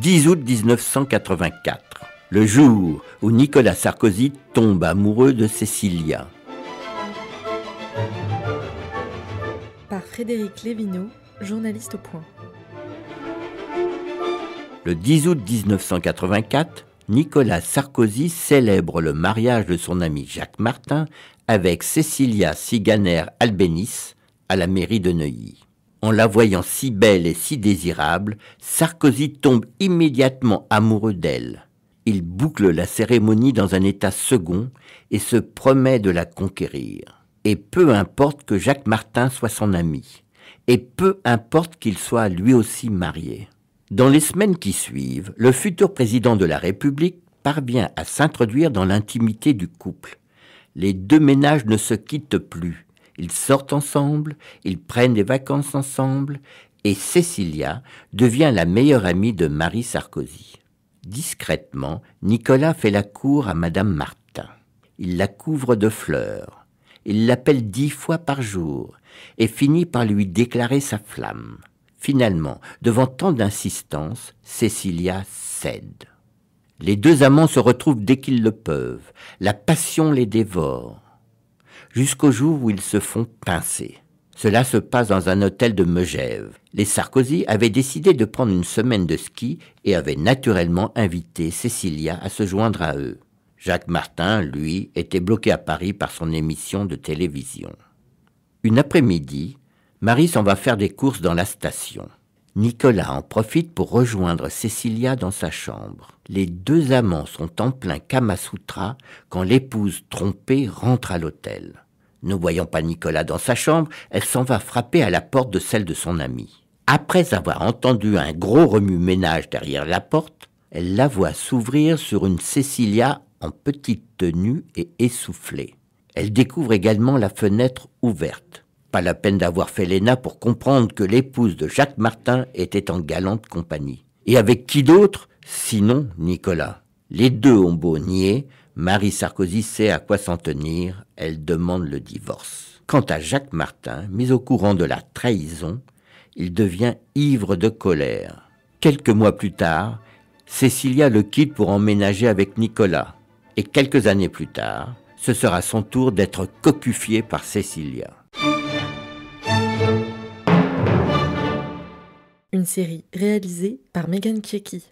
10 août 1984, le jour où Nicolas Sarkozy tombe amoureux de Cécilia. Par Frédéric Lévineau, journaliste au point. Le 10 août 1984, Nicolas Sarkozy célèbre le mariage de son ami Jacques Martin avec Cécilia Siganer Albénis à la mairie de Neuilly en la voyant si belle et si désirable, Sarkozy tombe immédiatement amoureux d'elle. Il boucle la cérémonie dans un état second et se promet de la conquérir. Et peu importe que Jacques Martin soit son ami, et peu importe qu'il soit lui aussi marié. Dans les semaines qui suivent, le futur président de la République parvient à s'introduire dans l'intimité du couple. Les deux ménages ne se quittent plus ils sortent ensemble, ils prennent des vacances ensemble, et Cécilia devient la meilleure amie de Marie Sarkozy. Discrètement, Nicolas fait la cour à Madame Martin. Il la couvre de fleurs. Il l'appelle dix fois par jour et finit par lui déclarer sa flamme. Finalement, devant tant d'insistance, Cécilia cède. Les deux amants se retrouvent dès qu'ils le peuvent. La passion les dévore jusqu'au jour où ils se font pincer. Cela se passe dans un hôtel de Megève. Les Sarkozy avaient décidé de prendre une semaine de ski et avaient naturellement invité Cécilia à se joindre à eux. Jacques Martin, lui, était bloqué à Paris par son émission de télévision. Une après-midi, Marie s'en va faire des courses dans la station. Nicolas en profite pour rejoindre Cécilia dans sa chambre. Les deux amants sont en plein Kamasutra quand l'épouse trompée rentre à l'hôtel. Ne voyant pas Nicolas dans sa chambre, elle s'en va frapper à la porte de celle de son amie. Après avoir entendu un gros remue-ménage derrière la porte, elle la voit s'ouvrir sur une Cecilia en petite tenue et essoufflée. Elle découvre également la fenêtre ouverte. Pas la peine d'avoir fait l'ENA pour comprendre que l'épouse de Jacques Martin était en galante compagnie. Et avec qui d'autre Sinon Nicolas. Les deux ont beau nier, Marie Sarkozy sait à quoi s'en tenir, elle demande le divorce. Quant à Jacques Martin, mis au courant de la trahison, il devient ivre de colère. Quelques mois plus tard, Cécilia le quitte pour emménager avec Nicolas. Et quelques années plus tard, ce sera son tour d'être cocufié par Cécilia. Une série réalisée par Megan Kieki.